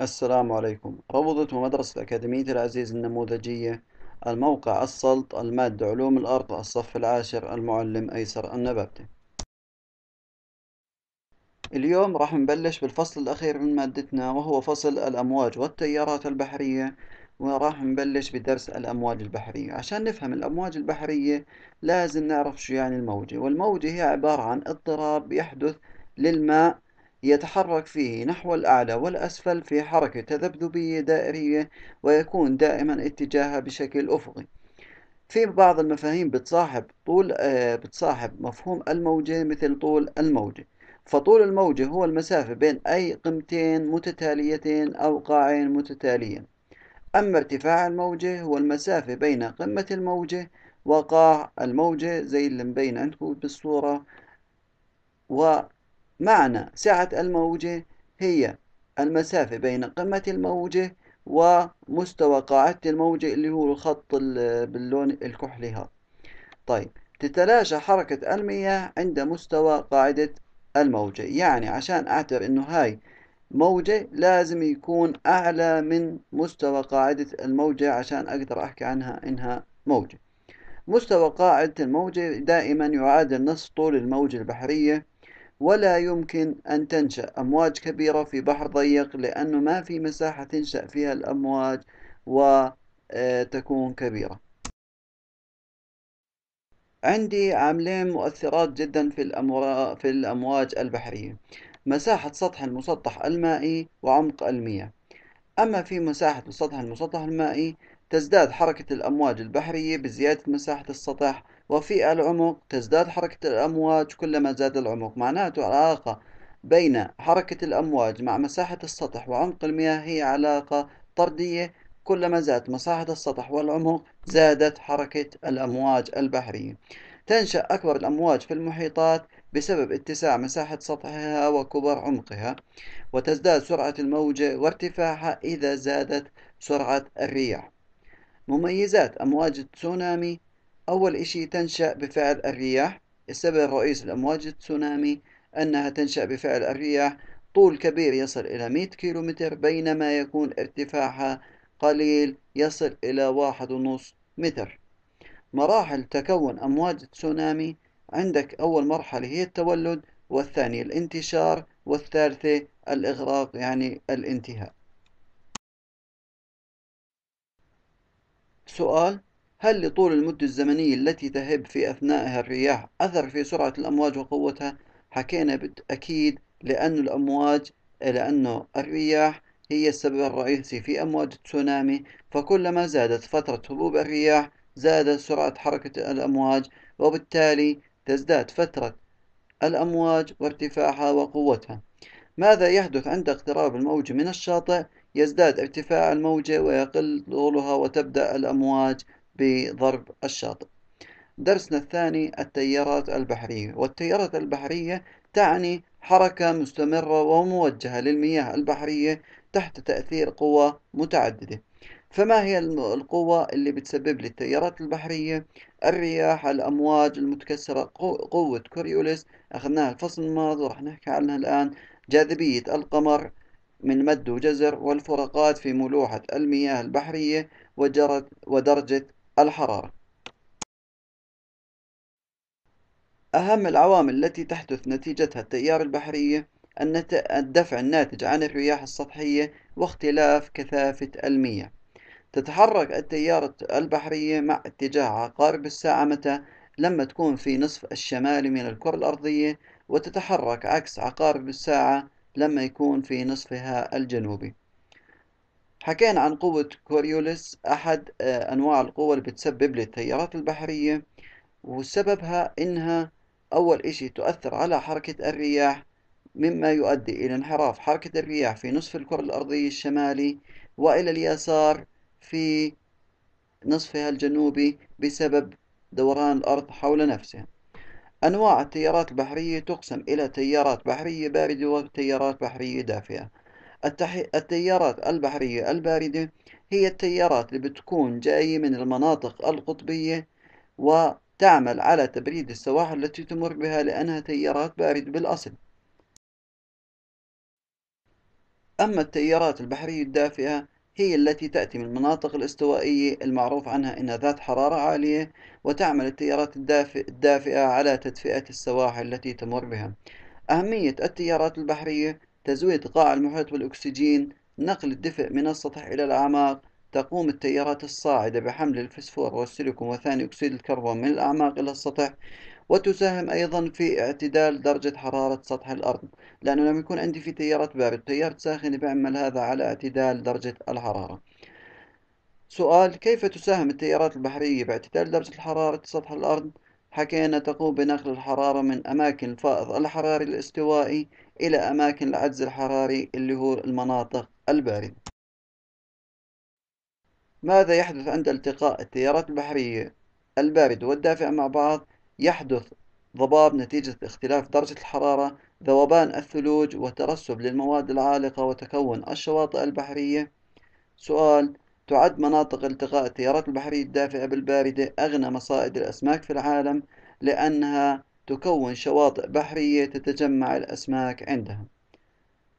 السلام عليكم روضة ومدرسة أكاديمية العزيز النموذجية الموقع السلط المادة علوم الأرض الصف العاشر المعلم أيسر النباتي اليوم راح نبلش بالفصل الأخير من مادتنا وهو فصل الأمواج والتيارات البحرية وراح نبلش بدرس الأمواج البحرية عشان نفهم الأمواج البحرية لازم نعرف شو يعني الموجة والموجة هي عبارة عن اضطراب يحدث للماء يتحرك فيه نحو الأعلى والأسفل في حركة تذبذبية دائرية ويكون دائما اتجاهها بشكل أفقي في بعض المفاهيم بتصاحب طول آه، بتصاحب مفهوم الموجة مثل طول الموجة فطول الموجة هو المسافة بين أي قمتين متتاليتين أو قاعين متتاليين أما ارتفاع الموجة هو المسافة بين قمة الموجة وقاع الموجة زي اللي مبين عندكم بالصورة و معنى سعة الموجة هي المسافة بين قمة الموجة ومستوى قاعدة الموجة اللي هو الخط باللون الكحلي هذا طيب تتلاشى حركة المياه عند مستوى قاعدة الموجة يعني عشان أعتبر إنه هاي موجة لازم يكون أعلى من مستوى قاعدة الموجة عشان أقدر أحكي عنها إنها موجة مستوى قاعدة الموجة دائما يعادل نصف طول الموجة البحرية ولا يمكن أن تنشأ أمواج كبيرة في بحر ضيق لأنه ما في مساحة تنشأ فيها الأمواج وتكون آه، كبيرة عندي عاملين مؤثرات جدا في, في الأمواج البحرية مساحة سطح المسطح المائي وعمق المياه أما في مساحة السطح المسطح المائي تزداد حركة الأمواج البحرية بزيادة مساحة السطح وفي العمق تزداد حركة الأمواج كلما زاد العمق معناته العلاقة بين حركة الأمواج مع مساحة السطح وعمق المياه هي علاقة طردية كلما زادت مساحة السطح والعمق زادت حركة الأمواج البحرية تنشأ أكبر الأمواج في المحيطات بسبب اتساع مساحة سطحها وكبر عمقها وتزداد سرعة الموجة وارتفاعها إذا زادت سرعة الرياح مميزات أمواج التسونامي أول إشي تنشأ بفعل الرياح السبب الرئيسي لأمواج التسونامي أنها تنشأ بفعل الرياح طول كبير يصل إلى 100 كيلومتر بينما يكون ارتفاعها قليل يصل إلى واحد ونص متر مراحل تكون أمواج التسونامي عندك أول مرحلة هي التولد والثانية الانتشار والثالثة الإغراق يعني الانتهاء سؤال هل لطول المدة الزمنية التي تهب في أثنائها الرياح أثر في سرعة الأمواج وقوتها؟ حكينا بالتأكيد لأن الأمواج لأنه الرياح هي السبب الرئيسي في أمواج التسونامي فكلما زادت فترة هبوب الرياح زادت سرعة حركة الأمواج وبالتالي تزداد فترة الأمواج وارتفاعها وقوتها ماذا يحدث عند اقتراب الموج من الشاطئ؟ يزداد ارتفاع الموجة ويقل طولها وتبدأ الأمواج بضرب الشاطئ درسنا الثاني التيارات البحرية والتيارات البحرية تعني حركة مستمرة وموجهة للمياه البحرية تحت تأثير قوى متعددة فما هي القوة اللي بتسبب لي التيارات البحرية الرياح الأمواج المتكسرة قوة كوريوليس أخذناها الفصل الماضي ورح نحكي عنها الآن جاذبية القمر من مد وجزر والفرقات في ملوحة المياه البحرية ودرجة الحرارة أهم العوامل التي تحدث نتيجتها التيار البحرية الدفع الناتج عن الرياح السطحية واختلاف كثافة المياه تتحرك التيار البحرية مع اتجاه عقارب الساعة متى لما تكون في نصف الشمالي من الكرة الأرضية وتتحرك عكس عقارب الساعة لما يكون في نصفها الجنوبي حكينا عن قوة كوريوليس أحد آه، أنواع القوة اللي بتسبب للتيارات البحرية وسببها إنها أول إشي تؤثر على حركة الرياح مما يؤدي إلى انحراف حركة الرياح في نصف الكرة الأرضية الشمالي وإلى اليسار في نصفها الجنوبي بسبب دوران الأرض حول نفسها أنواع التيارات البحرية تقسم إلى تيارات بحرية باردة وتيارات بحرية دافئة التيارات البحرية الباردة هي التيارات اللي بتكون جاية من المناطق القطبية وتعمل على تبريد السواحل التي تمر بها لأنها تيارات باردة بالأصل أما التيارات البحرية الدافئة هي التي تأتي من المناطق الاستوائية المعروف عنها أنها ذات حرارة عالية وتعمل التيارات الدافئة على تدفئة السواحل التي تمر بها أهمية التيارات البحرية تزويد قاع المحيط بالأكسجين نقل الدفء من السطح إلى الأعماق تقوم التيارات الصاعدة بحمل الفسفور والسيليكون وثاني أكسيد الكربون من الأعماق إلى السطح وتساهم أيضا في اعتدال درجة حرارة سطح الأرض لأنه لما يكون عندي في تيارات بارد تيار ساخنة بعمل هذا على اعتدال درجة الحرارة سؤال كيف تساهم التيارات البحرية باعتدال درجة حرارة سطح الأرض؟ حكينا تقوم بنقل الحرارة من أماكن الفائض الحراري الاستوائي إلى أماكن العجز الحراري اللي هو المناطق الباردة ماذا يحدث عند التقاء التيارات البحرية البارد والدافئة مع بعض يحدث ضباب نتيجة اختلاف درجة الحرارة ذوبان الثلوج وترسب للمواد العالقة وتكون الشواطئ البحرية سؤال تعد مناطق التقاء التيارات البحرية الدافئة بالباردة أغنى مصائد الأسماك في العالم لأنها تكون شواطئ بحرية تتجمع الأسماك عندها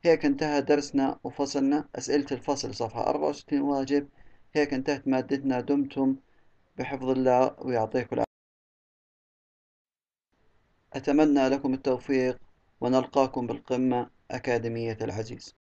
هيك انتهى درسنا وفصلنا أسئلة الفصل صفحة 64 واجب هيك انتهت مادتنا دمتم بحفظ الله ويعطيكم العافية أتمنى لكم التوفيق ونلقاكم بالقمة أكاديمية العزيز